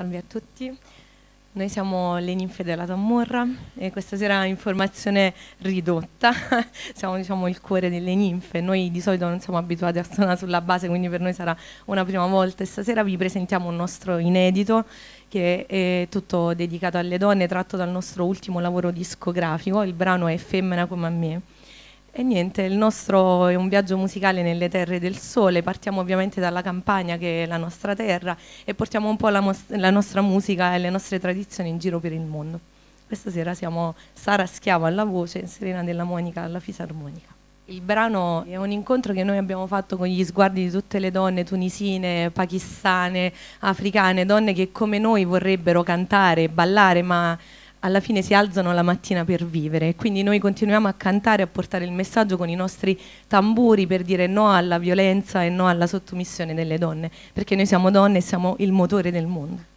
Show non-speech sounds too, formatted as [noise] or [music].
Salve a tutti, noi siamo le ninfe della Tamorra e questa sera informazione ridotta, [laughs] siamo diciamo, il cuore delle ninfe, noi di solito non siamo abituati a suonare sulla base quindi per noi sarà una prima volta e stasera vi presentiamo un nostro inedito che è tutto dedicato alle donne tratto dal nostro ultimo lavoro discografico, il brano è Femmina come a me. E niente, il nostro è un viaggio musicale nelle terre del sole, partiamo ovviamente dalla campagna che è la nostra terra e portiamo un po' la, la nostra musica e le nostre tradizioni in giro per il mondo. Questa sera siamo Sara Schiavo alla voce e Serena della Monica alla fisarmonica. Il brano è un incontro che noi abbiamo fatto con gli sguardi di tutte le donne tunisine, pakistane, africane, donne che come noi vorrebbero cantare, ballare, ma alla fine si alzano la mattina per vivere. Quindi noi continuiamo a cantare, a portare il messaggio con i nostri tamburi per dire no alla violenza e no alla sottomissione delle donne, perché noi siamo donne e siamo il motore del mondo.